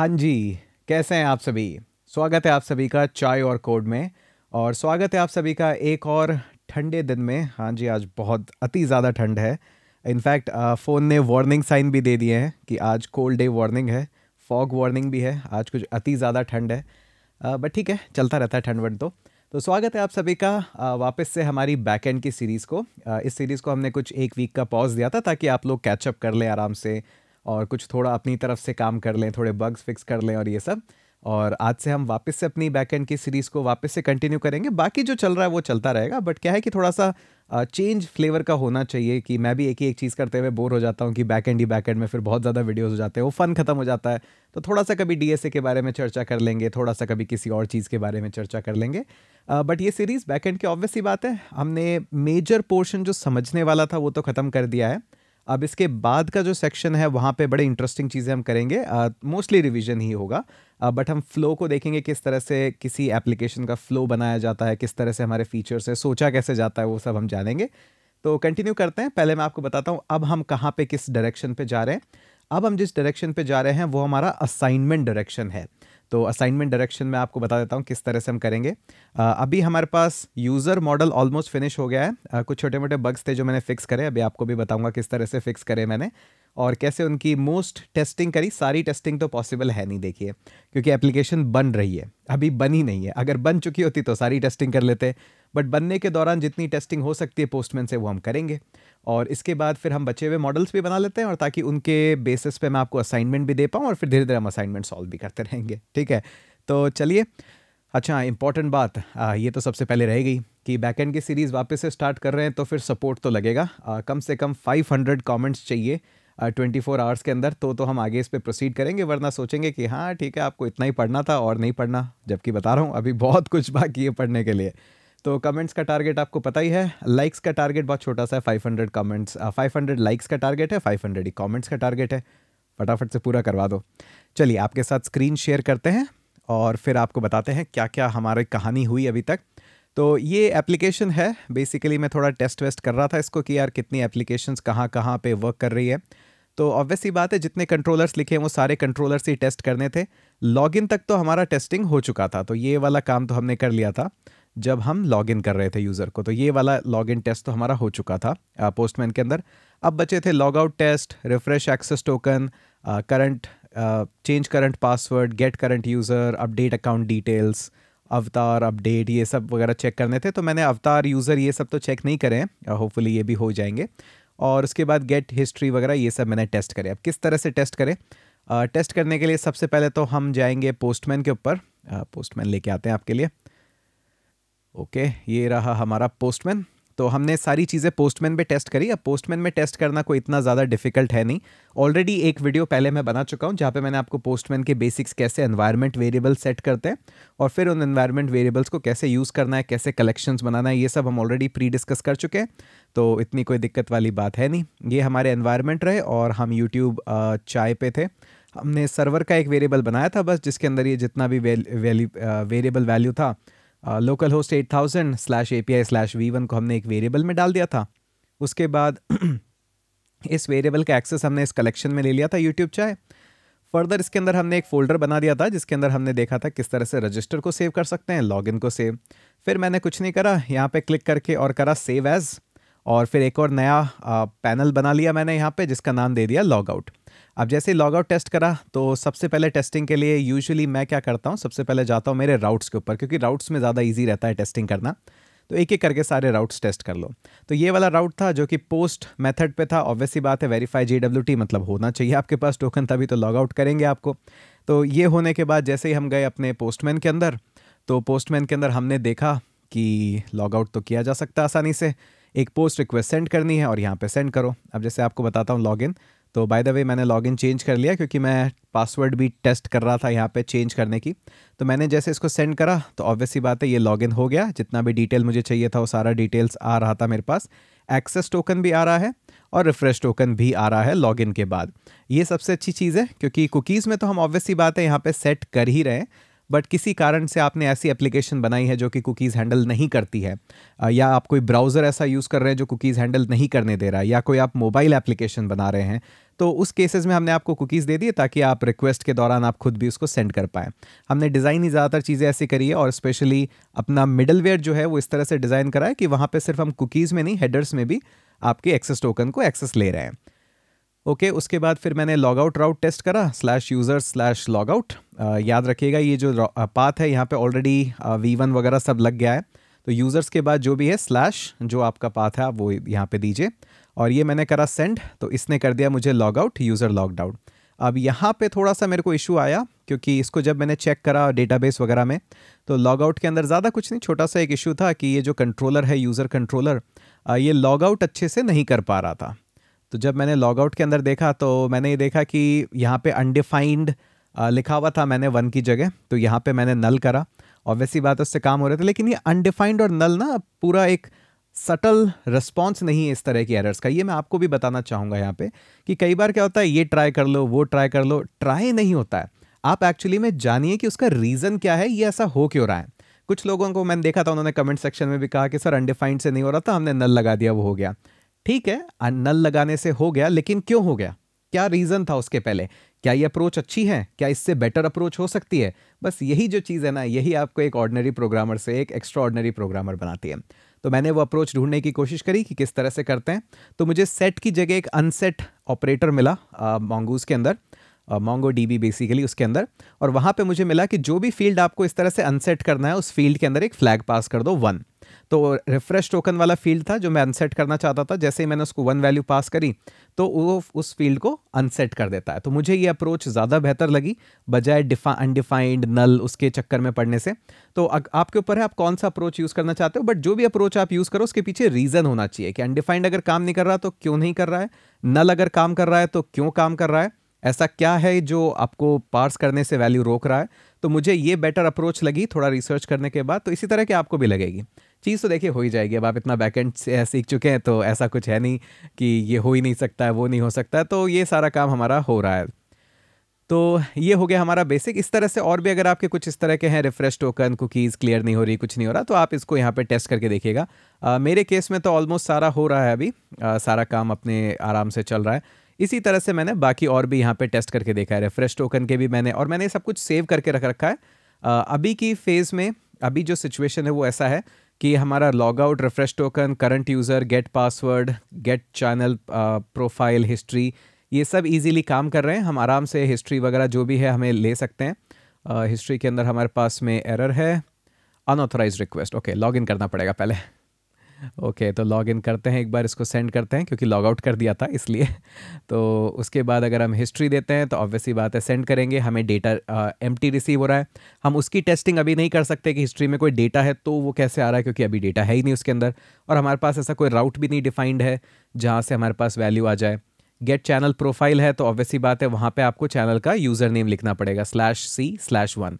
हाँ जी कैसे हैं आप सभी स्वागत है आप सभी का चाय और कोड में और स्वागत है आप सभी का एक और ठंडे दिन में हाँ जी आज बहुत अति ज़्यादा ठंड है इनफैक्ट फ़ोन ने वार्निंग साइन भी दे दिए हैं कि आज कोल्ड डे वार्निंग है फॉग वार्निंग भी है आज कुछ अति ज़्यादा ठंड है बट ठीक है चलता रहता है ठंड वंड तो तो स्वागत है आप सभी का वापस से हमारी बैक एंड की सीरीज़ को इस सीरीज़ को हमने कुछ एक वीक का पॉज दिया था ताकि आप लोग कैचअप कर लें आराम से और कुछ थोड़ा अपनी तरफ से काम कर लें थोड़े बग्स फिक्स कर लें और ये सब और आज से हम वापस से अपनी बैकएंड की सीरीज़ को वापस से कंटिन्यू करेंगे बाकी जो चल रहा है वो चलता रहेगा बट क्या है कि थोड़ा सा चेंज फ्लेवर का होना चाहिए कि मैं भी एक ही एक चीज़ करते हुए बोर हो जाता हूँ कि बैक एंड ही बैक एंड में फिर बहुत ज़्यादा वीडियोस हो जाते हैं वो फ़न खत्म हो जाता है तो थोड़ा सा कभी डी के बारे में चर्चा कर लेंगे थोड़ा सा कभी किसी और चीज़ के बारे में चर्चा कर लेंगे बट ये सीरीज़ बैक एंड की ऑब्वियस ही बात है हमने मेजर पोर्शन जो समझने वाला था वो तो ख़त्म कर दिया है अब इसके बाद का जो सेक्शन है वहाँ पे बड़े इंटरेस्टिंग चीज़ें हम करेंगे मोस्टली uh, रिवीजन ही होगा बट uh, हम फ्लो को देखेंगे किस तरह से किसी एप्लीकेशन का फ्लो बनाया जाता है किस तरह से हमारे फीचर्स है सोचा कैसे जाता है वो सब हम जानेंगे तो कंटिन्यू करते हैं पहले मैं आपको बताता हूँ अब हम कहाँ पर किस डायरेक्शन पर जा रहे हैं अब हम जिस डायरेक्शन पर जा रहे हैं वो हमारा असाइनमेंट डायरेक्शन है तो असाइनमेंट डायरेक्शन में आपको बता देता हूँ किस तरह से हम करेंगे अभी हमारे पास यूज़र मॉडल ऑलमोस्ट फिनिश हो गया है कुछ छोटे मोटे बग्स थे जो मैंने फिक्स करे अभी आपको भी बताऊँगा किस तरह से फिक्स करे मैंने और कैसे उनकी मोस्ट टेस्टिंग करी सारी टेस्टिंग तो पॉसिबल है नहीं देखिए क्योंकि एप्लीकेशन बन रही है अभी बन ही नहीं है अगर बन चुकी होती तो सारी टेस्टिंग कर लेते बट बनने के दौरान जितनी टेस्टिंग हो सकती है पोस्टमैन से वो हम करेंगे और इसके बाद फिर हम बचे हुए मॉडल्स भी बना लेते हैं और ताकि उनके बेसिस पे मैं आपको असाइनमेंट भी दे पाऊँ और फिर धीरे धीरे हम असाइनमेंट सॉल्व भी करते रहेंगे ठीक है तो चलिए अच्छा इंपॉर्टेंट बात आ, ये तो सबसे पहले रह गई कि बैकएंड की सीरीज़ वापस से स्टार्ट कर रहे हैं तो फिर सपोर्ट तो लगेगा आ, कम से कम 500 कमेंट्स चाहिए ट्वेंटी फोर आवर्स के अंदर तो तो हम आगे इस पर प्रोसीड करेंगे वरना सोचेंगे कि हाँ ठीक है आपको इतना ही पढ़ना था और नहीं पढ़ना जबकि बता रहा हूँ अभी बहुत कुछ बाकी है पढ़ने के लिए तो कमेंट्स का टारगेट आपको पता ही है लाइक्स का टारगेट बहुत छोटा सा है 500 कमेंट्स 500 लाइक्स का टारगेट है 500 ही कॉमेंट्स का टारगेट है फटाफट से पूरा करवा दो चलिए आपके साथ स्क्रीन शेयर करते हैं और फिर आपको बताते हैं क्या क्या हमारी कहानी हुई अभी तक तो ये एप्लीकेशन है बेसिकली मैं थोड़ा टेस्ट वेस्ट कर रहा था इसको कि यार कितनी एप्लीकेशन कहाँ कहाँ पर वर्क कर रही है तो ऑब्वियस ही बात है जितने कंट्रोलर्स लिखे हैं वो सारे कंट्रोलर्स ही टेस्ट करने थे लॉगिन तक तो हमारा टेस्टिंग हो चुका था तो ये वाला काम तो हमने कर लिया था जब हम लॉग इन कर रहे थे यूज़र को तो ये वाला लॉगिन टेस्ट तो हमारा हो चुका था पोस्टमैन के अंदर अब बचे थे log out test refresh access token current change current password get current user update account details avatar update ये सब वगैरह चेक करने थे तो मैंने अवतार यूज़र ये सब तो चेक नहीं करें होपफुली ये भी हो जाएंगे और उसके बाद गेट हिस्ट्री वगैरह ये सब मैंने टेस्ट करे अब किस तरह से टेस्ट करें टेस्ट करने के लिए सबसे पहले तो हम जाएंगे पोस्टमैन के ऊपर पोस्टमैन लेके आते हैं आपके लिए ओके ये रहा हमारा पोस्टमैन तो हमने सारी चीज़ें पोस्टमैन पे टेस्ट करी अब पोस्टमैन में टेस्ट करना कोई इतना ज़्यादा डिफिकल्ट है नहीं ऑलरेडी एक वीडियो पहले मैं बना चुका हूँ जहाँ पे मैंने आपको पोस्टमैन के बेसिक्स कैसे एनवायरनमेंट वेरिएबल सेट करते हैं और फिर उन एनवायरनमेंट वेरिएबल्स को कैसे यूज़ करना है कैसे कलेक्शंस बनाना है ये सब हम ऑलरेडी प्री डिस्कस कर चुके हैं तो इतनी कोई दिक्कत वाली बात है नहीं ये हमारे एन्वायरमेंट रहे और हम यूट्यूब चाय पे थे हमने सर्वर का एक वेरिएबल बनाया था बस जिसके अंदर ये जितना भी वेरिएबल वैल्यू था localhost at thousand slash A P I slash V one को हमने एक वेरिएबल में डाल दिया था उसके बाद इस वेरिएबल का एक्सेस हमने इस कलेक्शन में ले लिया था यूट्यूब चाहे फर्दर इसके अंदर हमने एक फ़ोल्डर बना दिया था जिसके अंदर हमने देखा था किस तरह से रजिस्टर को सेव कर सकते हैं लॉगिन को सेव फिर मैंने कुछ नहीं करा यहाँ पे क्लिक करके और करा सेव एज़ और फिर एक और नया पैनल uh, बना लिया मैंने यहाँ पे जिसका नाम दे दिया लॉग आउट अब जैसे लॉग आउट टेस्ट करा तो सबसे पहले टेस्टिंग के लिए यूजुअली मैं क्या करता हूँ सबसे पहले जाता हूँ मेरे राउट्स के ऊपर क्योंकि राउट्स में ज़्यादा ईजी रहता है टेस्टिंग करना तो एक एक करके सारे राउट्स टेस्ट कर लो तो ये वाला राउट था जो कि पोस्ट मेथड पे था ऑब्वियसली बात है वेरीफाई जी डब्ल्यू टी मतलब होना चाहिए आपके पास टोकन तभी तो लॉग आउट करेंगे आपको तो ये होने के बाद जैसे ही हम गए अपने पोस्टमैन के अंदर तो पोस्टमैन के अंदर हमने देखा कि लॉग आउट तो किया जा सकता आसानी से एक पोस्ट रिक्वेस्ट सेंड करनी है और यहाँ पे सेंड करो अब जैसे आपको बताता हूँ लॉग इन तो बाय द वे मैंने लॉगिन चेंज कर लिया क्योंकि मैं पासवर्ड भी टेस्ट कर रहा था यहाँ पे चेंज करने की तो मैंने जैसे इसको सेंड करा तो ऑब्वियस बात है ये लॉगिन हो गया जितना भी डिटेल मुझे चाहिए था वो सारा डिटेल्स आ रहा था मेरे पास एक्सेस टोकन भी आ रहा है और रिफ्रेश टोकन भी आ रहा है लॉगिन के बाद ये सबसे अच्छी चीज़ है क्योंकि कुकीज़ में तो हम ऑब्वियस बात है यहाँ पर सेट कर ही रहे हैं बट किसी कारण से आपने ऐसी एप्लीकेशन बनाई है जो कि कुकीज़ हैंडल नहीं करती है या आप कोई ब्राउज़र ऐसा यूज़ कर रहे हैं जो कुकीज़ हैंडल नहीं करने दे रहा है या कोई आप मोबाइल एप्लीकेशन बना रहे हैं तो उस केसेस में हमने आपको कुकीज़ दे दिए ताकि आप रिक्वेस्ट के दौरान आप खुद भी उसको सेंड कर पाएँ हमने डिज़ाइन ही ज़्यादातर चीज़ें ऐसी करी है और स्पेशली अपना मिडल वेयर जो है वो इस तरह से डिज़ाइन करा है कि वहाँ पर सिर्फ हम कुकीज़ में नहीं हेडर्स में भी आपके एक्सेस टोकन को एक्सेस ले रहे हैं ओके okay, उसके बाद फिर मैंने लॉग आउट राउट टेस्ट करा slash user slash log out याद रखिएगा ये जो पाथ uh, है यहाँ पे ऑलरेडी वी वन वगैरह सब लग गया है तो यूज़र्स के बाद जो भी है स्लैश जो आपका पाथ है आप वो यहाँ पे दीजिए और ये मैंने करा सेंड तो इसने कर दिया मुझे log out user logged out अब यहाँ पे थोड़ा सा मेरे को इशू आया क्योंकि इसको जब मैंने चेक करा डेटाबेस वगैरह में तो लॉग आउट के अंदर ज़्यादा कुछ नहीं छोटा सा एक इशू था कि ये जो कंट्रोलर है यूज़र कंट्रोलर uh, ये लॉग आउट अच्छे से नहीं कर पा रहा था तो जब मैंने लॉगआउट के अंदर देखा तो मैंने ये देखा कि यहाँ पे अनडिफाइंड लिखा हुआ था मैंने वन की जगह तो यहाँ पे मैंने नल करा ऑब्वियसली बात उससे काम हो रहे थे लेकिन ये अनडिफाइंड और नल ना पूरा एक सटल रिस्पॉन्स नहीं है इस तरह की एरर्स का ये मैं आपको भी बताना चाहूँगा यहाँ पे कि कई बार क्या होता है ये ट्राई कर लो वो ट्राई कर लो ट्राई नहीं होता है आप एक्चुअली में जानिए कि उसका रीज़न क्या है ये ऐसा हो क्यों रहा है कुछ लोगों को मैंने देखा था उन्होंने कमेंट सेक्शन में भी कहा कि सर अनडिफाइंड से नहीं हो रहा था हमने नल लगा दिया वो हो गया ठीक है नल लगाने से हो गया लेकिन क्यों हो गया क्या रीजन था उसके पहले क्या ये अप्रोच अच्छी है क्या इससे बेटर अप्रोच हो सकती है बस यही जो चीज़ है ना यही आपको एक ऑर्डनरी प्रोग्रामर से एक एक्स्ट्रा ऑर्डनरी प्रोग्रामर बनाती है तो मैंने वो अप्रोच ढूंढने की कोशिश करी कि किस तरह से करते हैं तो मुझे सेट की जगह एक अनसेट ऑपरेटर मिला मोंगूज के अंदर मोंगो डी बेसिकली उसके अंदर और वहाँ पे मुझे मिला कि जो भी फील्ड आपको इस तरह से अनसेट करना है उस फील्ड के अंदर एक फ्लैग पास कर दो वन तो रिफ्रेश टोकन वाला फील्ड था जो मैं अनसेट करना चाहता था जैसे ही मैंने उसको वन वैल्यू पास करी तो वो उस फील्ड को अनसेट कर देता है तो मुझे ये अप्रोच ज़्यादा बेहतर लगी बजाय डिफा अनडिफाइंड नल उसके चक्कर में पड़ने से तो आपके ऊपर है आप कौन सा अप्रोच यूज़ करना चाहते हो बट जो भी अप्रोच आप यूज़ करो उसके पीछे रीज़न होना चाहिए कि अनडिफाइंड अगर काम नहीं कर रहा तो क्यों नहीं कर रहा है नल अगर काम कर रहा है तो क्यों काम कर रहा है ऐसा क्या है जो आपको पार्स करने से वैल्यू रोक रहा है तो मुझे ये बेटर अप्रोच लगी थोड़ा रिसर्च करने के बाद तो इसी तरह के आपको भी लगेगी चीज़ तो देखिए हो ही जाएगी अब आप इतना बैकेंड सीख चुके हैं तो ऐसा कुछ है नहीं कि ये हो ही नहीं सकता है वो नहीं हो सकता तो ये सारा काम हमारा हो रहा है तो ये हो गया हमारा बेसिक इस तरह से और भी अगर आपके कुछ इस तरह के हैं रिफ्रेश टोकन कुकीज़ क्लियर नहीं हो रही कुछ नहीं हो रहा तो आप इसको यहाँ पे टेस्ट करके देखिएगा मेरे केस में तो ऑलमोस्ट सारा हो रहा है अभी आ, सारा काम अपने आराम से चल रहा है इसी तरह से मैंने बाकी और भी यहाँ पर टेस्ट करके देखा है रिफ्रेश टोकन के भी मैंने और मैंने सब कुछ सेव करके रख रखा है आ, अभी की फेज़ में अभी जो सिचुएशन है वो ऐसा है कि हमारा log out refresh token current user get password get channel profile history ये सब इजीली काम कर रहे हैं हम आराम से हिस्ट्री वगैरह जो भी है हमें ले सकते हैं हिस्ट्री uh, के अंदर हमारे पास में एरर है अनऑथराइज रिक्वेस्ट ओके इन करना पड़ेगा पहले ओके तो लॉग इन करते हैं एक बार इसको सेंड करते हैं क्योंकि लॉग आउट कर दिया था इसलिए तो उसके बाद अगर हम हिस्ट्री देते हैं तो ऑब्वियसली बात है सेंड करेंगे हमें डेटा एम रिसीव हो रहा है हम उसकी टेस्टिंग अभी नहीं कर सकते कि हिस्ट्री में कोई डेटा है तो वो कैसे आ रहा है क्योंकि अभी डेटा है ही नहीं उसके अंदर और हमारे पास ऐसा कोई राउट भी नहीं डिफाइंड है जहाँ से हमारे पास वैल्यू आ जाए गेट चैनल प्रोफाइल है तो ऑब्वियसली बात है वहाँ पर आपको चैनल का यूज़र नेम लिखना पड़ेगा स्लैश सी स्लैश वन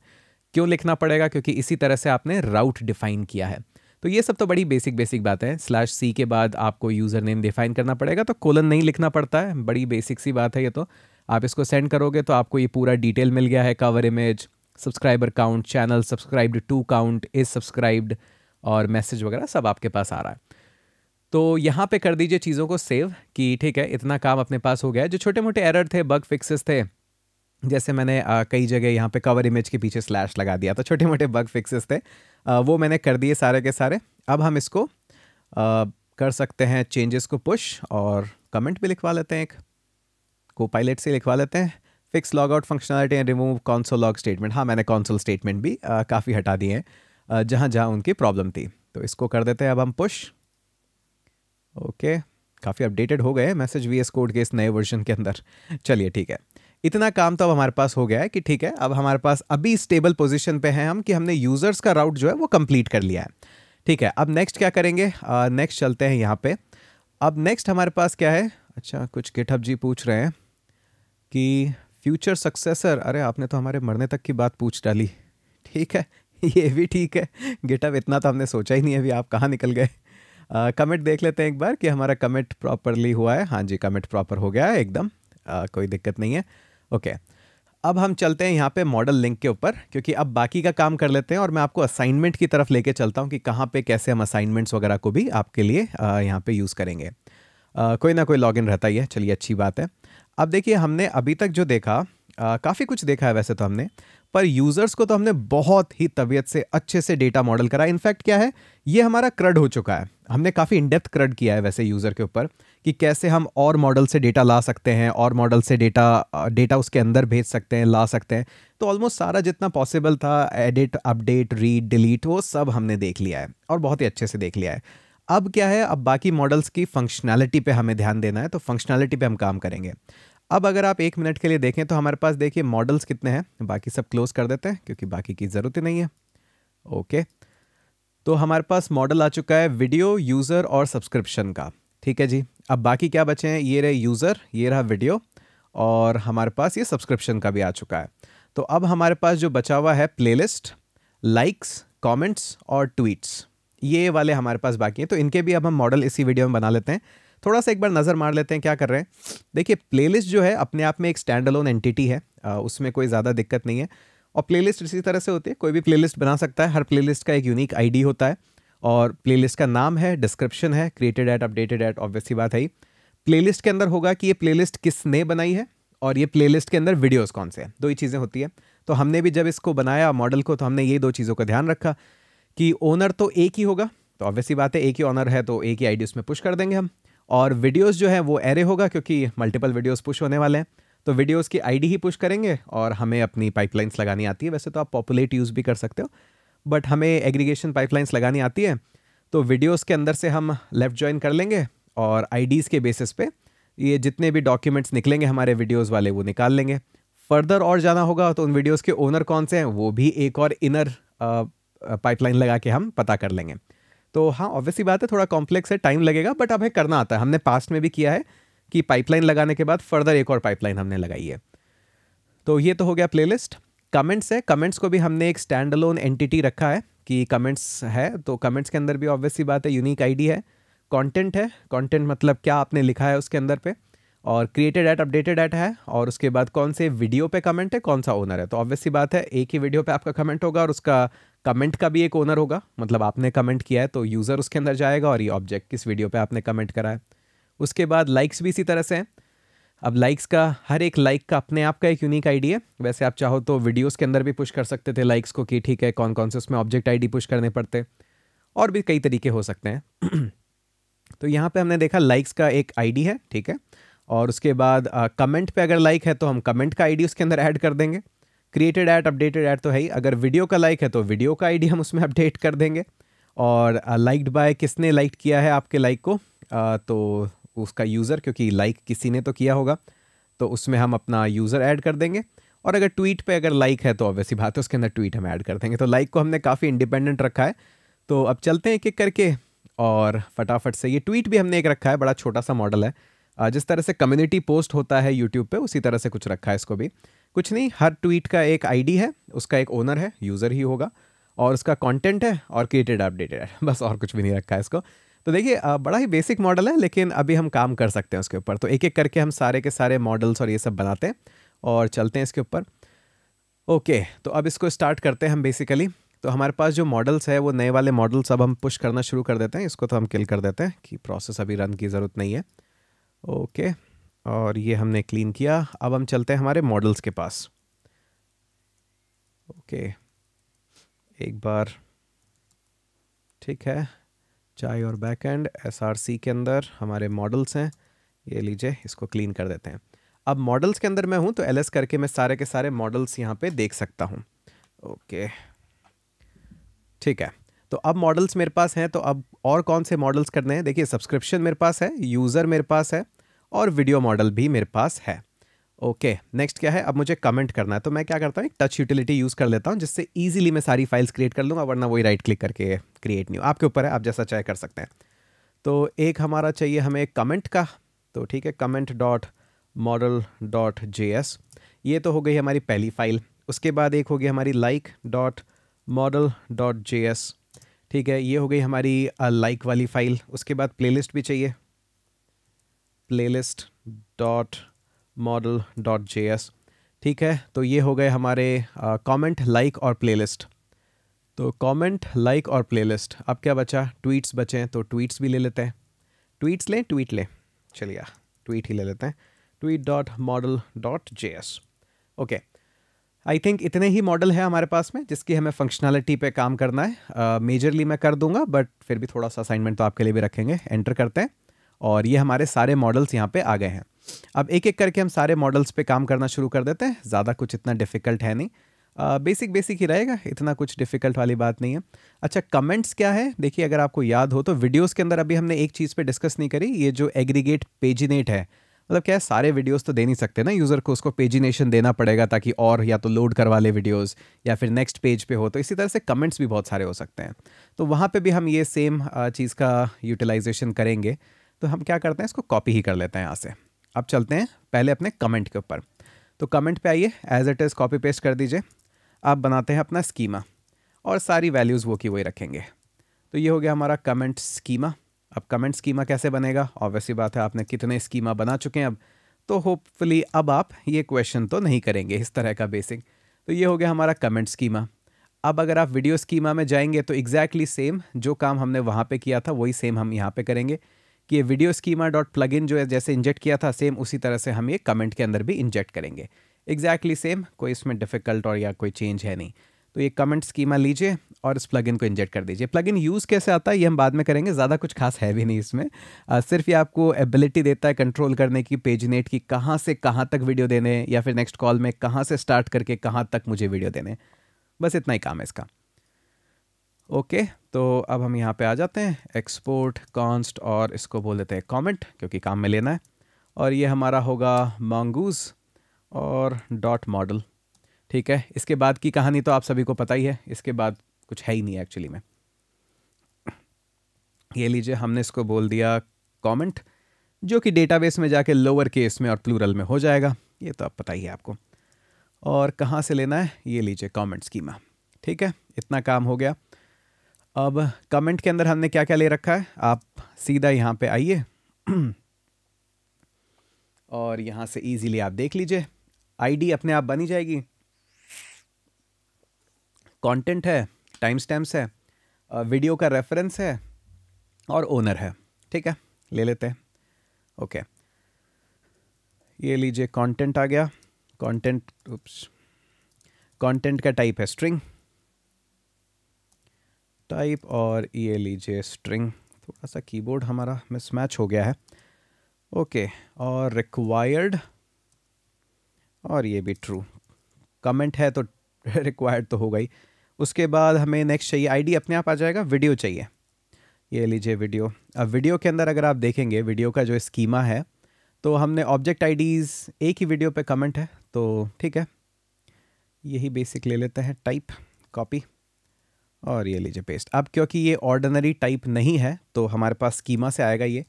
क्यों लिखना पड़ेगा क्योंकि इसी तरह से आपने राउट डिफाइन किया है तो ये सब तो बड़ी बेसिक बेसिक बातें हैं स्लैश सी के बाद आपको यूज़र नेम डिफाइन करना पड़ेगा तो कोलन नहीं लिखना पड़ता है बड़ी बेसिक सी बात है ये तो आप इसको सेंड करोगे तो आपको ये पूरा डिटेल मिल गया है cover image subscriber count channel subscribed to count is subscribed और मैसेज वगैरह सब आपके पास आ रहा है तो यहाँ पे कर दीजिए चीज़ों को सेव कि ठीक है इतना काम अपने पास हो गया है जो छोटे मोटे एरर थे बग फिक्सेस थे जैसे मैंने आ, कई जगह यहाँ पे कवर इमेज के पीछे स्लैश लगा दिया तो छोटे मोटे बग फिक्सेस थे आ, वो मैंने कर दिए सारे के सारे अब हम इसको आ, कर सकते हैं चेंजेस को पुश और कमेंट भी लिखवा लेते हैं एक को पायलट से लिखवा लेते हैं fix log out functionality and remove console log statement हाँ मैंने कौनसोल स्टेटमेंट भी काफ़ी हटा दिए हैं जहाँ जहाँ उनकी प्रॉब्लम थी तो इसको कर देते हैं अब हम पुश ओके काफ़ी अपडेटेड हो गए मैसेज वी एस कोड के इस नए वर्जन के अंदर चलिए ठीक है इतना काम तो अब हमारे पास हो गया है कि ठीक है अब हमारे पास अभी स्टेबल पोजिशन पे हैं हम कि हमने यूज़र्स का राउट जो है वो कंप्लीट कर लिया है ठीक है अब नेक्स्ट क्या करेंगे नेक्स्ट uh, चलते हैं यहाँ पे अब नेक्स्ट हमारे पास क्या है अच्छा कुछ गिटहब जी पूछ रहे हैं कि फ्यूचर सक्सेसर अरे आपने तो हमारे मरने तक की बात पूछ डाली ठीक है ये भी ठीक है गिटअप इतना तो हमने सोचा ही नहीं अभी आप कहाँ निकल गए कमेंट देख लेते हैं एक बार कि हमारा कमेंट प्रॉपरली हुआ है हाँ जी कमेंट प्रॉपर हो गया है एकदम आ, कोई दिक्कत नहीं है ओके अब हम चलते हैं यहाँ पे मॉडल लिंक के ऊपर क्योंकि अब बाकी का काम कर लेते हैं और मैं आपको असाइनमेंट की तरफ लेके चलता हूँ कि कहाँ पे कैसे हम असाइनमेंट्स वगैरह को भी आपके लिए यहाँ पे यूज़ करेंगे आ, कोई ना कोई लॉगिन रहता ही है चलिए अच्छी बात है अब देखिए हमने अभी तक जो देखा काफ़ी कुछ देखा है वैसे तो हमने पर यूजर्स को तो हमने बहुत ही तबीयत से अच्छे से डेटा मॉडल करा इनफैक्ट क्या है ये हमारा क्रड हो चुका है हमने काफ़ी इनडेप्थ क्रड किया है वैसे यूज़र के ऊपर कि कैसे हम और मॉडल से डेटा ला सकते हैं और मॉडल से डेटा डेटा उसके अंदर भेज सकते हैं ला सकते हैं तो ऑलमोस्ट सारा जितना पॉसिबल था एडिट अपडेट रीड डिलीट वो सब हमने देख लिया है और बहुत ही अच्छे से देख लिया है अब क्या है अब बाकी मॉडल्स की फंक्शनैलिटी पे हमें ध्यान देना है तो फंक्शनैलिटी पे हम काम करेंगे अब अगर आप एक मिनट के लिए देखें तो हमारे पास देखिए मॉडल्स कितने हैं बाकी सब क्लोज कर देते हैं क्योंकि बाकी की ज़रूरत ही नहीं है ओके तो हमारे पास मॉडल आ चुका है वीडियो यूज़र और सब्सक्रिप्शन का ठीक है जी अब बाकी क्या बचे हैं ये रहे यूज़र ये रहा वीडियो और हमारे पास ये सब्सक्रिप्शन का भी आ चुका है तो अब हमारे पास जो बचा हुआ है प्लेलिस्ट लाइक्स कमेंट्स और ट्वीट्स ये वाले हमारे पास बाकी हैं तो इनके भी अब हम मॉडल इसी वीडियो में बना लेते हैं थोड़ा सा एक बार नज़र मार लेते हैं क्या कर रहे हैं देखिए प्लेलिस्ट जो है अपने आप में एक स्टैंड अलोन एंटिटी है उसमें कोई ज़्यादा दिक्कत नहीं है और प्लेलिस्ट इसी तरह से होती है कोई भी प्लेलिस्ट बना सकता है हर प्लेलिस्ट का एक यूनिक आईडी होता है और प्लेलिस्ट का नाम है डिस्क्रिप्शन है created at updated at obviously बात है ही प्लेलिस्ट के अंदर होगा कि ये प्लेलिस्ट किसने बनाई है और ये प्लेलिस्ट के अंदर वीडियोस कौन से हैं दो ही चीज़ें होती हैं तो हमने भी जब इसको बनाया मॉडल को तो हमने ये दो चीज़ों का ध्यान रखा कि ओनर तो एक ही होगा तो ऑब्वियसली बात है एक ही ऑनर है तो एक ही आईडी उसमें पुश कर देंगे हम और वीडियोस जो है वो एरे होगा क्योंकि मल्टीपल वीडियोस पुश होने वाले हैं तो वीडियोस की आईडी ही पुश करेंगे और हमें अपनी पाइपलाइंस लगानी आती है वैसे तो आप पॉपुलेट यूज़ भी कर सकते हो बट हमें एग्रीगेशन पाइपलाइंस लगानी आती है तो वीडियोज़ के अंदर से हम लेफ़्ट ज्वाइन कर लेंगे और आई के बेसिस पे ये जितने भी डॉक्यूमेंट्स निकलेंगे हमारे वीडियोज़ वाले वो निकाल लेंगे फर्दर और जाना होगा तो उन वीडियोज़ के ओनर कौन से हैं वो भी एक और इनर पाइपलाइन लगा के हम पता कर लेंगे तो हाँ ऑब्वियसली बात है थोड़ा कॉम्प्लेक्स है टाइम लगेगा बट हमें करना आता है हमने पास्ट में भी किया है कि पाइपलाइन लगाने के बाद फर्दर एक और पाइपलाइन हमने लगाई है तो ये तो हो गया प्लेलिस्ट कमेंट्स है कमेंट्स को भी हमने एक स्टैंड अलोन एंटिटी रखा है कि कमेंट्स है तो कमेंट्स के अंदर भी ऑब्वियसली बात है यूनिक आईडी है कंटेंट है कंटेंट मतलब क्या आपने लिखा है उसके अंदर पे और क्रिएटेड एट अपडेटेड एट है और उसके बाद कौन से वीडियो पे कमेंट है कौन सा ओनर है तो ऑब्वियसली बात है एक ही वीडियो पे आपका कमेंट होगा और उसका कमेंट का भी एक ओनर होगा मतलब आपने कमेंट किया है तो यूज़र उसके अंदर जाएगा और ये ऑब्जेक्ट किस वीडियो पे आपने कमेंट करा है उसके बाद लाइक्स भी इसी तरह से हैं अब लाइक्स का हर एक लाइक का अपने आप का एक यूनिक आईडी है वैसे आप चाहो तो वीडियोस के अंदर भी पुश कर सकते थे लाइक्स को कि ठीक है कौन कौन से उसमें ऑब्जेक्ट आईडी पुश करने पड़ते और भी कई तरीके हो सकते हैं तो यहाँ पे हमने देखा लाइक्स का एक आईडी है ठीक है और उसके बाद कमेंट पे अगर लाइक है तो हम कमेंट का आईडी उसके अंदर ऐड कर देंगे क्रिएटेड ऐड अपडेटेड ऐड तो है ही अगर वीडियो का लाइक है तो वीडियो का आईडी हम उसमें अपडेट कर देंगे और लाइक्ड बाय किसने लाइक किया है आपके लाइक को आ, तो उसका यूज़र क्योंकि लाइक किसी ने तो किया होगा तो उसमें हम अपना यूज़र ऐड कर देंगे और अगर ट्वीट पर अगर लाइक है तो ऑब्वियसली बात है उसके अंदर ट्वीट हम ऐड कर देंगे तो लाइक को हमने काफ़ी इंडिपेंडेंट रखा है तो अब चलते हैं एक एक करके और फटाफट से ये ट्वीट भी हमने एक रखा है बड़ा छोटा सा मॉडल है जिस तरह से कम्युनिटी पोस्ट होता है यूट्यूब पे उसी तरह से कुछ रखा है इसको भी कुछ नहीं हर ट्वीट का एक आईडी है उसका एक ओनर है यूज़र ही होगा और उसका कंटेंट है और क्रिएटेड अपडेटेड है बस और कुछ भी नहीं रखा है इसको तो देखिए बड़ा ही बेसिक मॉडल है लेकिन अभी हम काम कर सकते हैं उसके ऊपर तो एक एक करके हम सारे के सारे मॉडल्स और ये सब बनाते हैं और चलते हैं इसके ऊपर ओके तो अब इसको स्टार्ट करते हैं हम बेसिकली तो हमारे पास जो मॉडल्स है वो नए वाले मॉडल्स अब हम पुश करना शुरू कर देते हैं इसको तो हम किल कर देते हैं कि प्रोसेस अभी रन की ज़रूरत नहीं है ओके और ये हमने क्लीन किया अब हम चलते हैं हमारे मॉडल्स के पास ओके एक बार ठीक है चाय और बैकएंड एसआरसी के अंदर हमारे मॉडल्स हैं ये लीजिए इसको क्लीन कर देते हैं अब मॉडल्स के अंदर मैं हूँ तो एलएस करके मैं सारे के सारे मॉडल्स यहाँ पे देख सकता हूँ ओके ठीक है तो अब मॉडल्स मेरे पास हैं तो अब और कौन से मॉडल्स करने हैं देखिए सब्सक्रिप्शन मेरे पास है यूज़र मेरे पास है और वीडियो मॉडल भी मेरे पास है ओके okay, नेक्स्ट क्या है अब मुझे कमेंट करना है तो मैं क्या करता हूँ एक टच यूटिलिटी यूज़ कर लेता हूँ जिससे ईजिली मैं सारी फाइल्स क्रिएट कर लूँगा वरना वही राइट क्लिक करके क्रिएट न्यू आपके ऊपर है आप जैसा चाहे कर सकते हैं तो एक हमारा चाहिए हमें कमेंट का तो ठीक है comment dot model dot J S ये तो हो गई हमारी पहली फाइल उसके बाद एक होगी हमारी like dot model dot J S ठीक है ये हो गई हमारी लाइक वाली फाइल उसके बाद प्लेलिस्ट भी चाहिए playlist dot model dot J S ठीक है तो ये हो गए हमारे कमेंट लाइक और प्लेलिस्ट तो कमेंट लाइक और प्लेलिस्ट अब क्या बचा ट्वीट्स बचे तो ट्वीट्स भी ले लेते हैं ट्वीट्स लें ट्वीट लें चलिए ट्वीट ही ले लेते हैं tweet dot model dot J S okay I think इतने ही मॉडल है हमारे पास में जिसकी हमें फंक्शनैलिटी पे काम करना है मेजरली uh, मैं कर दूंगा बट फिर भी थोड़ा सा असाइनमेंट तो आपके लिए भी रखेंगे एंटर करते हैं और ये हमारे सारे मॉडल्स यहाँ पे आ गए हैं अब एक एक करके हम सारे मॉडल्स पे काम करना शुरू कर देते हैं ज़्यादा कुछ इतना डिफ़िकल्ट है नहीं बेसिक uh, बेसिक ही रहेगा इतना कुछ डिफ़िकल्ट वाली बात नहीं है अच्छा कमेंट्स क्या है देखिए अगर आपको याद हो तो वीडियोज़ के अंदर अभी हमने एक चीज़ पर डिस्कस नहीं करी ये जो एग्रीगेट पेजिनेट है मतलब क्या है सारे वीडियोस तो दे नहीं सकते ना यूज़र को उसको पेजिनेशन देना पड़ेगा ताकि और या तो लोड करवा ले वीडियोस या फिर नेक्स्ट पेज पे हो तो इसी तरह से कमेंट्स भी बहुत सारे हो सकते हैं तो वहाँ पे भी हम ये सेम चीज़ का यूटिलाइजेशन करेंगे तो हम क्या करते हैं इसको कॉपी ही कर लेते हैं यहाँ से अब चलते हैं पहले अपने कमेंट के ऊपर तो कमेंट पर आइए as it is copy paste कर दीजिए आप बनाते हैं अपना स्कीमा और सारी वैल्यूज़ वो की वही रखेंगे तो ये हो गया हमारा कमेंट स्कीमा अब कमेंट स्कीमा कैसे बनेगा ऑब्वियसली बात है आपने कितने स्कीमा बना चुके हैं अब तो होपफुली अब आप ये क्वेश्चन तो नहीं करेंगे इस तरह का बेसिक तो ये हो गया हमारा कमेंट स्कीमा अब अगर आप वीडियो स्कीमा में जाएंगे तो एग्जैक्टली exactly सेम जो काम हमने वहाँ पे किया था वही सेम हम यहाँ पे करेंगे कि ये video schema dot plugin जो है जैसे इंजेक्ट किया था सेम उसी तरह से हम ये कमेंट के अंदर भी इंजेक्ट करेंगे एग्जैक्टली exactly सेम कोई इसमें डिफ़िकल्ट और या कोई चेंज है नहीं तो ये कमेंट स्कीमा लीजिए और इस प्लगइन को इंजेक्ट कर दीजिए प्लगइन यूज़ कैसे आता है ये हम बाद में करेंगे ज़्यादा कुछ खास है भी नहीं इसमें आ, सिर्फ ये आपको एबिलिटी देता है कंट्रोल करने की पेजनेट की कहाँ से कहाँ तक वीडियो देने या फिर नेक्स्ट कॉल में कहाँ से स्टार्ट करके कहाँ तक मुझे वीडियो देने बस इतना ही काम है इसका ओके तो अब हम यहाँ पे आ जाते हैं एक्सपोर्ट कॉन्स्ट और इसको बोल देते हैं कमेंट क्योंकि काम में लेना है और ये हमारा होगा मांगूज और डॉट मॉडल ठीक है इसके बाद की कहानी तो आप सभी को पता ही है इसके बाद कुछ है ही नहीं एक्चुअली में ये लीजिए हमने इसको बोल दिया कमेंट जो कि डेटाबेस में जाके लोअर केस में और प्लूरल में हो जाएगा ये तो आप पता ही है आपको और कहाँ से लेना है ये लीजिए कमेंट स्कीमा ठीक है इतना काम हो गया अब कमेंट के अंदर हमने क्या क्या ले रखा है आप सीधा यहाँ पे आइए और यहाँ से इजीली आप देख लीजिए आईडी अपने आप बनी जाएगी कंटेंट है टाइम स्टैम्प्स है वीडियो uh, का रेफरेंस है और ओनर है ठीक है ले लेते हैं ओके ये लीजिए कंटेंट आ गया कंटेंट कंटेंट का टाइप है स्ट्रिंग टाइप और ये लीजिए स्ट्रिंग थोड़ा सा कीबोर्ड हमारा मिसमैच हो गया है ओके okay. और रिक्वायर्ड और ये भी ट्रू कमेंट है तो रिक्वायर्ड तो होगा ही उसके बाद हमें नेक्स्ट चाहिए आईडी अपने आप आ जाएगा वीडियो चाहिए ये लीजिए वीडियो अब वीडियो के अंदर अगर आप देखेंगे वीडियो का जो स्कीमा है तो हमने ऑब्जेक्ट आईडीज़ एक ही वीडियो पे कमेंट है तो ठीक है यही बेसिक ले लेते हैं टाइप कॉपी और ये लीजिए पेस्ट अब क्योंकि ये ऑर्डनरी टाइप नहीं है तो हमारे पास स्कीमा से आएगा ये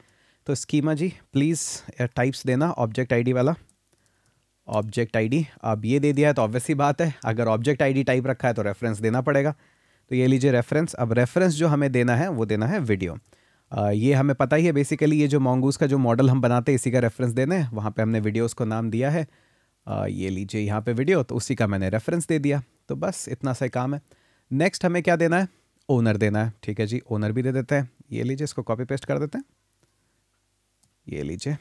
तो स्कीमा जी प्लीज़ टाइप्स देना ऑब्जेक्ट आईडी वाला ऑब्जेक्ट आईडी अब ये दे दिया है तो ऑब्वियसली बात है अगर ऑब्जेक्ट आईडी टाइप रखा है तो रेफरेंस देना पड़ेगा तो ये लीजिए रेफरेंस अब रेफरेंस जो हमें देना है वो देना है वीडियो आ, ये हमें पता ही है बेसिकली ये जो मोंगूस का जो मॉडल हम बनाते हैं इसी का रेफरेंस देना है वहाँ पर हमने वीडियो को नाम दिया है आ, ये लीजिए यहाँ पर वीडियो तो उसी का मैंने रेफरेंस दे दिया तो बस इतना सा काम है नेक्स्ट हमें क्या देना है ओनर देना है ठीक है जी ओनर भी दे देते हैं ये लीजिए इसको कॉपी पेस्ट कर देते हैं ये लीजिए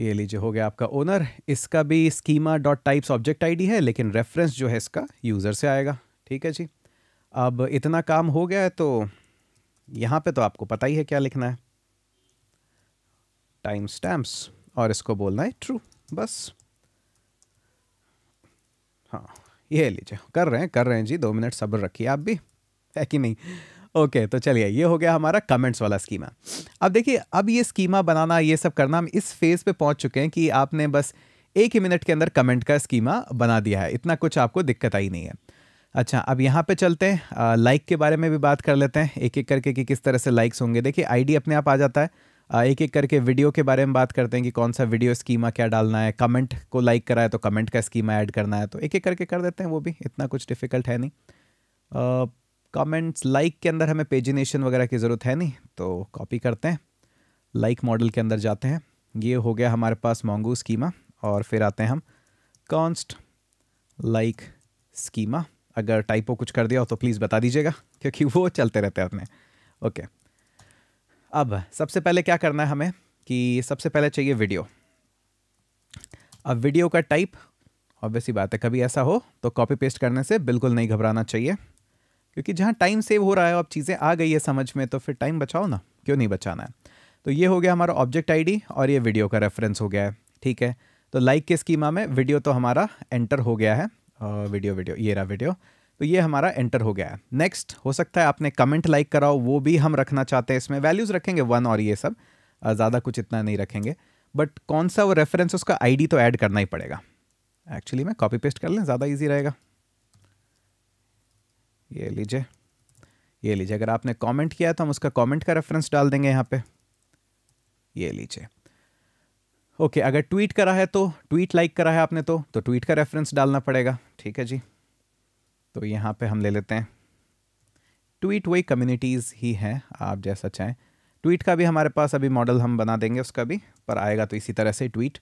ये लीजिए हो गया आपका ओनर इसका भी schema dot types object ID है लेकिन रेफरेंस जो है इसका यूज़र से आएगा ठीक है जी अब इतना काम हो गया है तो यहाँ पे तो आपको पता ही है क्या लिखना है टाइम स्टैम्प्स और इसको बोलना है ट्रू बस हाँ ये लीजिए कर रहे हैं कर रहे हैं जी दो मिनट सब्र रखिए आप भी है कि नहीं ओके okay, तो चलिए ये हो गया हमारा कमेंट्स वाला स्कीमा अब देखिए अब ये स्कीमा बनाना ये सब करना हम इस फेज पे पहुंच चुके हैं कि आपने बस एक ही मिनट के अंदर कमेंट का स्कीमा बना दिया है इतना कुछ आपको दिक्कत आई नहीं है अच्छा अब यहाँ पे चलते हैं लाइक के बारे में भी बात कर लेते हैं एक एक करके कि किस तरह से लाइक्स होंगे देखिए आईडी अपने आप आ जाता है एक एक करके वीडियो के बारे में बात करते हैं कि कौन सा वीडियो स्कीमा क्या डालना है कमेंट को लाइक करा है तो कमेंट का स्कीमा ऐड करना है तो एक एक करके कर देते हैं वो भी इतना कुछ डिफिकल्ट है नहीं कमेंट्स लाइक के अंदर हमें पेजिनेशन वगैरह की ज़रूरत है नहीं तो कॉपी करते हैं लाइक like मॉडल के अंदर जाते हैं ये हो गया हमारे पास मोंगू स्कीमा और फिर आते हैं हम कॉन्स्ट लाइक स्कीमा अगर टाइपो कुछ कर दिया हो तो प्लीज़ बता दीजिएगा क्योंकि वो चलते रहते हैं अपने ओके अब सबसे पहले क्या करना है हमें कि सबसे पहले चाहिए वीडियो अब वीडियो का टाइप ऑब्वियसली बात है कभी ऐसा हो तो कॉपी पेस्ट करने से बिल्कुल नहीं घबराना चाहिए क्योंकि जहाँ टाइम सेव हो रहा है अब चीज़ें आ गई है समझ में तो फिर टाइम बचाओ ना क्यों नहीं बचाना है तो ये हो गया हमारा ऑब्जेक्ट आईडी और ये वीडियो का रेफरेंस हो गया है ठीक है तो लाइक के स्कीमा में वीडियो तो हमारा एंटर हो गया है वीडियो वीडियो ये रहा वीडियो तो ये हमारा एंटर हो गया है नेक्स्ट हो सकता है आपने कमेंट लाइक कराओ वो भी हम रखना चाहते हैं इसमें वैल्यूज़ रखेंगे वन और ये सब ज़्यादा कुछ इतना नहीं रखेंगे बट कौन सा वो रेफरेंस उसका आईडी तो ऐड करना ही पड़ेगा एक्चुअली मैं कॉपी पेस्ट कर लें ज़्यादा ईजी रहेगा ये लीजिए ये लीजिए अगर आपने कमेंट किया तो हम उसका कमेंट का रेफरेंस डाल देंगे यहाँ पे ये लीजिए ओके अगर ट्वीट करा है तो ट्वीट लाइक करा है आपने तो तो ट्वीट का रेफरेंस डालना पड़ेगा ठीक है जी तो यहाँ पे हम ले लेते हैं ट्वीट वही कम्युनिटीज़ ही हैं आप जैसा चाहें ट्वीट का भी हमारे पास अभी मॉडल हम बना देंगे उसका भी पर आएगा तो इसी तरह से ट्वीट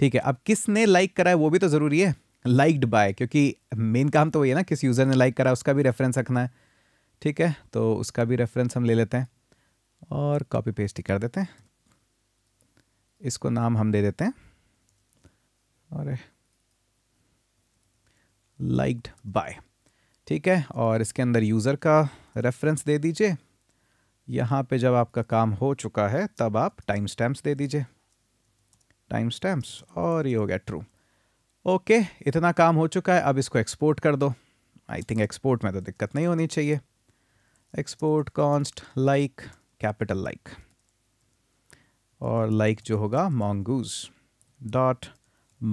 ठीक है अब किसने लाइक करा है वो भी तो ज़रूरी है लाइक्ड बाय क्योंकि मेन काम तो वही है ना किस यूज़र ने लाइक करा उसका भी रेफरेंस रखना है ठीक है तो उसका भी रेफरेंस हम ले लेते हैं और कॉपी पेस्ट ही कर देते हैं इसको नाम हम दे देते हैं और लाइक्ड बाय ठीक है और इसके अंदर यूज़र का रेफरेंस दे दीजिए यहाँ पे जब आपका काम हो चुका है तब आप टाइम स्टैम्प्स दे दीजिए टाइम स्टैम्प्स और ये हो गया ट्रू ओके okay, इतना काम हो चुका है अब इसको एक्सपोर्ट कर दो आई थिंक एक्सपोर्ट में तो दिक्कत नहीं होनी चाहिए export const like capital like और लाइक like जो होगा मॉन्गूज डॉट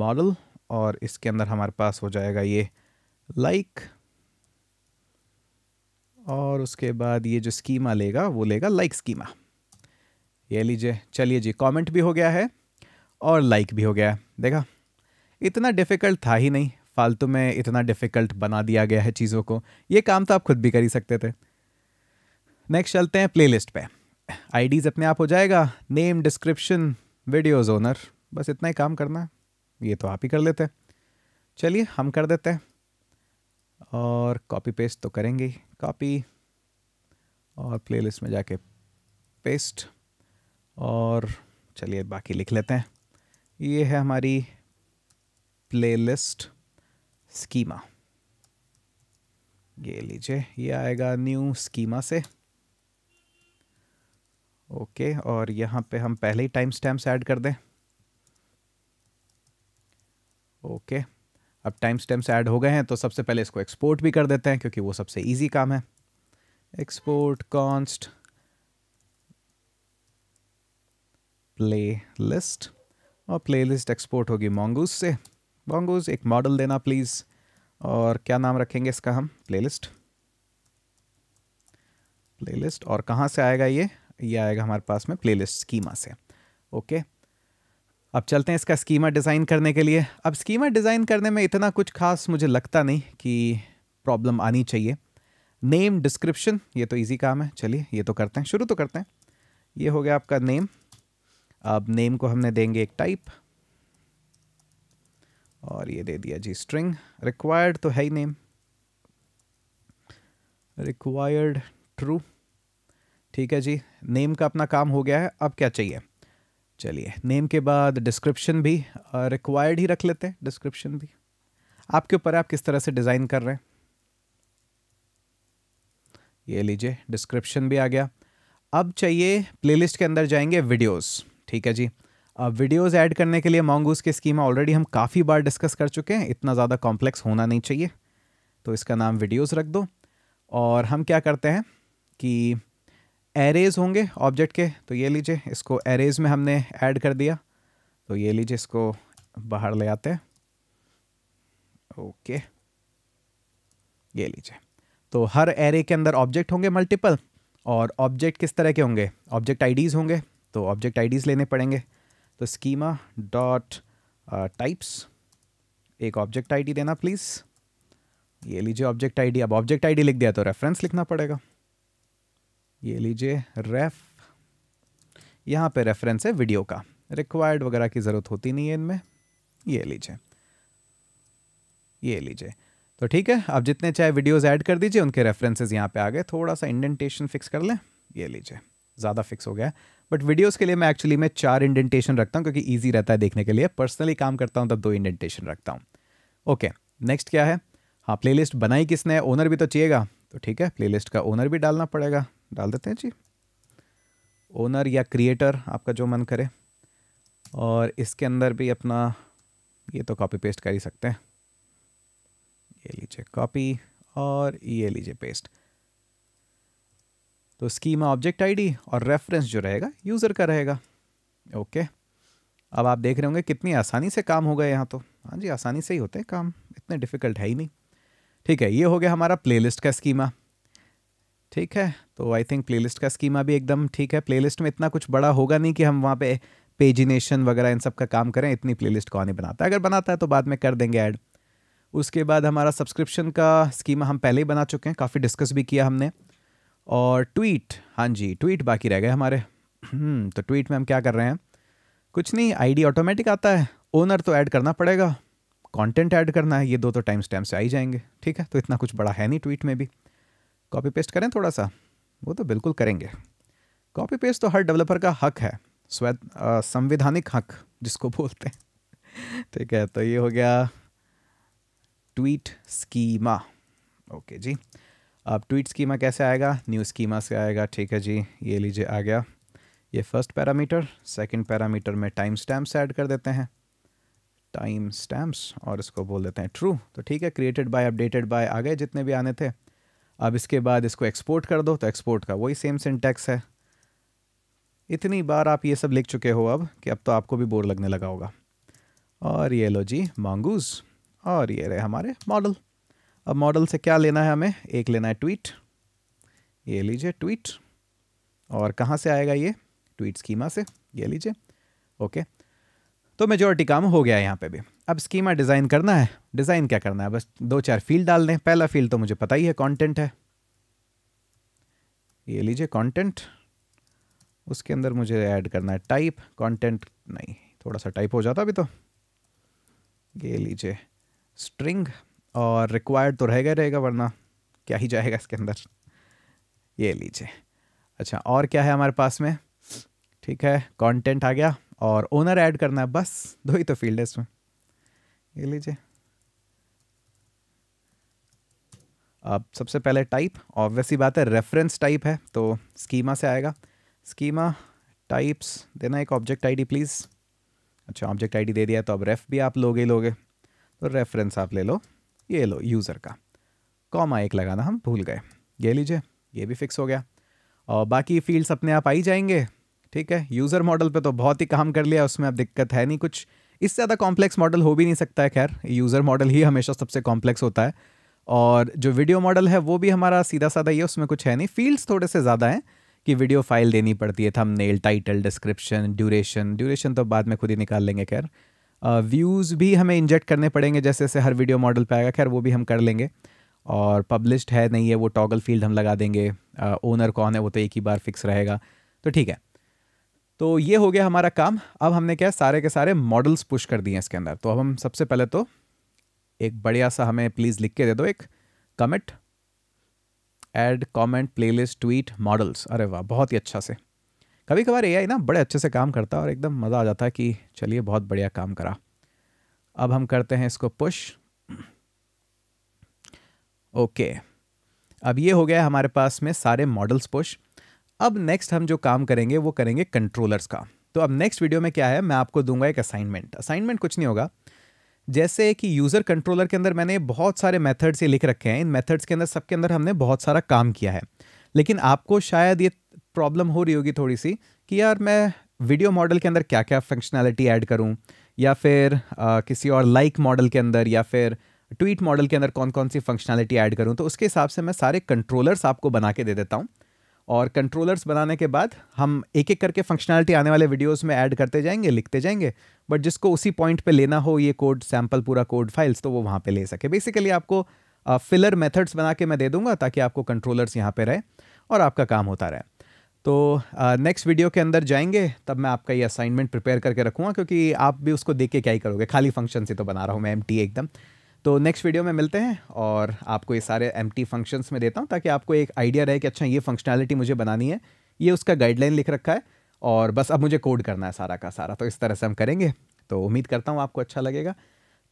मॉडल और इसके अंदर हमारे पास हो जाएगा ये लाइक like, और उसके बाद ये जो स्कीमा लेगा वो लेगा लाइक स्कीमा ये लीजिए चलिए जी कमेंट भी हो गया है और लाइक भी हो गया है देखा इतना डिफ़िकल्ट था ही नहीं फालतू में इतना डिफ़िकल्ट बना दिया गया है चीज़ों को ये काम तो आप खुद भी कर ही सकते थे नेक्स्ट चलते हैं प्ले लिस्ट पर आईडीज अपने आप हो जाएगा नेम डिस्क्रिप्शन वीडियोज ओनर बस इतना ही काम करना है ये तो आप ही कर लेते हैं चलिए हम कर देते हैं और कॉपी पेस्ट तो करेंगे कॉपी और प्लेलिस्ट में जाके पेस्ट और चलिए बाकी लिख लेते हैं ये है हमारी प्लेलिस्ट स्कीमा ये लीजिए ये आएगा न्यू स्कीमा से ओके और यहाँ पे हम पहले ही टाइम स्टैम्प्स ऐड कर दें ओके अब टाइम स्टैम्प्स ऐड हो गए हैं तो सबसे पहले इसको एक्सपोर्ट भी कर देते हैं क्योंकि वो सबसे इजी काम है एक्सपोर्ट कॉन्स्ट प्ले लिस्ट और प्ले लिस्ट एक्सपोर्ट होगी मोंगूस से बोंगोज एक मॉडल देना प्लीज़ और क्या नाम रखेंगे इसका हम प्लेलिस्ट प्लेलिस्ट और कहाँ से आएगा ये ये आएगा हमारे पास में प्लेलिस्ट स्कीमा से ओके अब चलते हैं इसका स्कीमा डिज़ाइन करने के लिए अब स्कीमा डिज़ाइन करने में इतना कुछ खास मुझे लगता नहीं कि प्रॉब्लम आनी चाहिए नेम डिस्क्रिप्शन ये तो इजी काम है चलिए ये तो करते हैं शुरू तो करते हैं ये हो गया आपका नेम अब नेम को हमने देंगे एक टाइप और ये दे दिया जी स्ट्रिंग रिक्वायर्ड तो है ही नेम रिक्वायर्ड ट्रू ठीक है जी नेम का अपना काम हो गया है अब क्या चाहिए चलिए नेम के बाद डिस्क्रिप्शन भी रिक्वायर्ड uh, ही रख लेते हैं डिस्क्रिप्शन भी आपके ऊपर आप किस तरह से डिज़ाइन कर रहे हैं ये लीजिए डिस्क्रिप्शन भी आ गया अब चाहिए प्लेलिस्ट के अंदर जाएंगे वीडियोस ठीक है जी वीडियोस ऐड करने के लिए मॉन्गूस के स्कीमा ऑलरेडी हम काफ़ी बार डिस्कस कर चुके हैं इतना ज़्यादा कॉम्प्लेक्स होना नहीं चाहिए तो इसका नाम वीडियोस रख दो और हम क्या करते हैं कि एरेज होंगे ऑब्जेक्ट के तो ये लीजिए इसको एरेज में हमने ऐड कर दिया तो ये लीजिए इसको बाहर ले आते हैं ओके ये लीजिए तो हर एरे के अंदर ऑब्जेक्ट होंगे मल्टीपल और ऑब्जेक्ट किस तरह के होंगे ऑब्जेक्ट आईडीज़ होंगे तो ऑब्जेक्ट आईडीज़ लेने पड़ेंगे the स्कीमा डॉट टाइप्स एक ऑब्जेक्ट आईडी देना प्लीज़ ये लीजिए ऑब्जेक्ट आईडी अब ऑब्जेक्ट आईडी लिख दिया तो रेफरेंस लिखना पड़ेगा ये लीजिए रेफ यहाँ पे रेफरेंस है वीडियो का रिक्वायर्ड वगैरह की ज़रूरत होती नहीं है इनमें ये लीजिए ये लीजिए तो ठीक है आप जितने चाहे वीडियोस ऐड कर दीजिए उनके रेफरेंसेस यहाँ पे आ गए थोड़ा सा इंडेंटेशन फिक्स कर लें ये लीजिए ज़्यादा फिक्स हो गया बट वीडियोस के लिए मैं एक्चुअली मैं चार इंडेंटेशन रखता हूँ क्योंकि ईजी रहता है देखने के लिए पर्सनली काम करता हूँ तब तो दो इंडेंटेशन रखता हूँ ओके नेक्स्ट क्या है हाँ प्ले बनाई किसने ओनर भी तो चाहिएगा तो ठीक है प्ले का ओनर भी डालना पड़ेगा डाल देते हैं जी ओनर या क्रिएटर आपका जो मन करे और इसके अंदर भी अपना ये तो कॉपी पेस्ट कर ही सकते हैं ये लीजिए कॉपी और ये लीजिए पेस्ट तो स्कीमा ऑब्जेक्ट आईडी और रेफरेंस जो रहेगा यूज़र का रहेगा ओके अब आप देख रहे होंगे कितनी आसानी से काम हो गए यहाँ तो हाँ जी आसानी से ही होते हैं काम इतने डिफ़िकल्ट है ही नहीं ठीक है ये हो गया हमारा प्लेलिस्ट का स्कीमा ठीक है तो आई थिंक प्लेलिस्ट का स्कीमा भी एकदम ठीक है प्लेलिस्ट में इतना कुछ बड़ा होगा नहीं कि हम वहाँ पे पेजिनेशन वगैरह इन सब का काम करें इतनी प्लेलिस्ट कौन ही बनाता है अगर बनाता है तो बाद में कर देंगे ऐड उसके बाद हमारा सब्सक्रिप्शन का स्कीमा हम पहले ही बना चुके हैं काफ़ी डिस्कस भी किया हमने और ट्वीट हाँ जी ट्वीट बाकी रह गए हमारे हम्म, तो ट्वीट में हम क्या कर रहे हैं कुछ नहीं आईडी ऑटोमेटिक आता है ओनर तो ऐड करना पड़ेगा कंटेंट ऐड करना है ये दो तो टाइम स्टैम्प से आ ही जाएंगे ठीक है तो इतना कुछ बड़ा है नहीं ट्वीट में भी कॉपी पेस्ट करें थोड़ा सा वो तो बिल्कुल करेंगे कॉपी पेस्ट तो हर डेवलपर का हक है स्वै संवैधानिक हक जिसको बोलते हैं ठीक है तो ये हो गया ट्वीट स्कीमा ओके जी अब ट्वीट स्कीमा कैसे आएगा न्यू स्कीमा से आएगा ठीक है जी ये लीजिए आ गया ये फर्स्ट पैरामीटर सेकंड पैरामीटर में टाइम स्टैम्प्स ऐड कर देते हैं टाइम स्टैम्प्स और इसको बोल देते हैं ट्रू तो ठीक है क्रिएटेड बाय अपडेटेड बाय आ गए जितने भी आने थे अब इसके बाद इसको एक्सपोर्ट कर दो तो एक्सपोर्ट का वही सेम सिंटेक्स है इतनी बार आप ये सब लिख चुके हो अब कि अब तो आपको भी बोर लगने लगा होगा और ये लो जी मांगूस और ये रहे हमारे मॉडल अब मॉडल से क्या लेना है हमें एक लेना है ट्वीट ये लीजिए ट्वीट और कहाँ से आएगा ये ट्वीट स्कीमा से ये लीजिए ओके तो मेजोरिटी काम हो गया यहाँ पे भी अब स्कीमा डिज़ाइन करना है डिज़ाइन क्या करना है बस दो चार फील्ड डाल दें पहला फील्ड तो मुझे पता ही है कॉन्टेंट है ये लीजिए कॉन्टेंट उसके अंदर मुझे ऐड करना है टाइप कॉन्टेंट नहीं थोड़ा सा टाइप हो जाता अभी तो ये लीजिए स्ट्रिंग और रिक्वायर्ड तो रहेगा रहेगा वरना क्या ही जाएगा इसके अंदर ये लीजिए अच्छा और क्या है हमारे पास में ठीक है कंटेंट आ गया और ओनर ऐड करना है बस दो ही तो फील्ड है इसमें ये लीजिए अब सबसे पहले टाइप ऑब्वियसली बात है रेफरेंस टाइप है तो स्कीमा से आएगा स्कीमा टाइप्स देना एक ऑब्जेक्ट आईडी प्लीज़ अच्छा ऑब्जेक्ट आईडी दे दिया तो अब रेफ भी आप लोगे लोगे तो रेफरेंस आप ले लो ये लो यूज़र का कॉमा एक लगाना हम भूल गए ये लीजिए ये भी फिक्स हो गया और बाकी फील्ड्स अपने आप आई जाएंगे ठीक है यूज़र मॉडल पे तो बहुत ही काम कर लिया उसमें अब दिक्कत है नहीं कुछ इससे ज़्यादा कॉम्प्लेक्स मॉडल हो भी नहीं सकता है खैर यूज़र मॉडल ही हमेशा सबसे कॉम्प्लेक्स होता है और जो वीडियो मॉडल है वो भी हमारा सीधा साधा ही है उसमें कुछ है नहीं फील्ड्स थोड़े से ज़्यादा हैं कि वीडियो फाइल देनी पड़ती है thumbnail title description duration duration तो बाद में खुद ही निकाल लेंगे खैर व्यूज़ भी हमें इंजेक्ट करने पड़ेंगे जैसे जैसे हर वीडियो मॉडल पे आएगा खैर वो भी हम कर लेंगे और पब्लिश्ड है नहीं है वो टॉगल फील्ड हम लगा देंगे ओनर कौन है वो तो एक ही बार फिक्स रहेगा तो ठीक है तो ये हो गया हमारा काम अब हमने क्या सारे के सारे मॉडल्स पुश कर दिए हैं इसके अंदर तो अब हम सबसे पहले तो एक बढ़िया सा हमें प्लीज़ लिख के दे दो एक comment add comment playlist tweet models अरे वाह बहुत ही अच्छा से कभी कभार ए ना बड़े अच्छे से काम करता है और एकदम मज़ा आ जाता है कि चलिए बहुत बढ़िया काम करा अब हम करते हैं इसको पुश ओके अब ये हो गया हमारे पास में सारे मॉडल्स पुश अब नेक्स्ट हम जो काम करेंगे वो करेंगे कंट्रोलर्स का तो अब नेक्स्ट वीडियो में क्या है मैं आपको दूंगा एक असाइनमेंट असाइनमेंट कुछ नहीं होगा जैसे कि यूज़र कंट्रोलर के अंदर मैंने बहुत सारे मेथड्स ये लिख रखे हैं इन मेथड्स के अंदर सबके अंदर हमने बहुत सारा काम किया है लेकिन आपको शायद ये प्रॉब्लम हो रही होगी थोड़ी सी कि यार मैं वीडियो मॉडल के अंदर क्या क्या फंक्शनैलिटी ऐड करूँ या फिर आ, किसी और लाइक like मॉडल के अंदर या फिर ट्वीट मॉडल के अंदर कौन कौन सी फंक्शनैलिटी ऐड करूँ तो उसके हिसाब से मैं सारे कंट्रोलर्स आपको बना के दे देता हूँ और कंट्रोलर्स बनाने के बाद हम एक एक करके फंक्शनैलिटी आने वाले वीडियोस में ऐड करते जाएंगे लिखते जाएंगे बट जिसको उसी पॉइंट पे लेना हो ये कोड सैम्पल पूरा कोड फाइल्स तो वो वहाँ पे ले सके बेसिकली आपको फिलर मेथड्स बना के मैं दे दूंगा ताकि आपको कंट्रोलर्स यहाँ पे रहे और आपका काम होता रहे तो नेक्स्ट वीडियो के अंदर जाएंगे तब मैं आपका ये असाइनमेंट प्रिपेयर करके रखूँगा क्योंकि आप भी उसको देख के क्या ही करोगे खाली फंक्शन से तो बना रहा हूँ मैं एम एकदम तो नेक्स्ट वीडियो में मिलते हैं और आपको ये सारे एम टी फंक्शंस में देता हूँ ताकि आपको एक आइडिया रहे कि अच्छा ये फंक्शनैलिटी मुझे बनानी है ये उसका गाइडलाइन लिख रखा है और बस अब मुझे कोड करना है सारा का सारा तो इस तरह से हम करेंगे तो उम्मीद करता हूँ आपको अच्छा लगेगा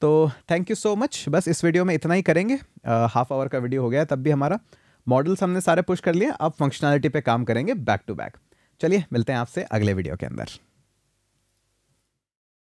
तो थैंक यू सो मच बस इस वीडियो में इतना ही करेंगे हाफ आवर का वीडियो हो गया तब भी हमारा मॉडल्स हमने सारे पुश कर लिए अब फंक्शनैलिटी पे काम करेंगे बैक टू बैक चलिए मिलते हैं आपसे अगले वीडियो के अंदर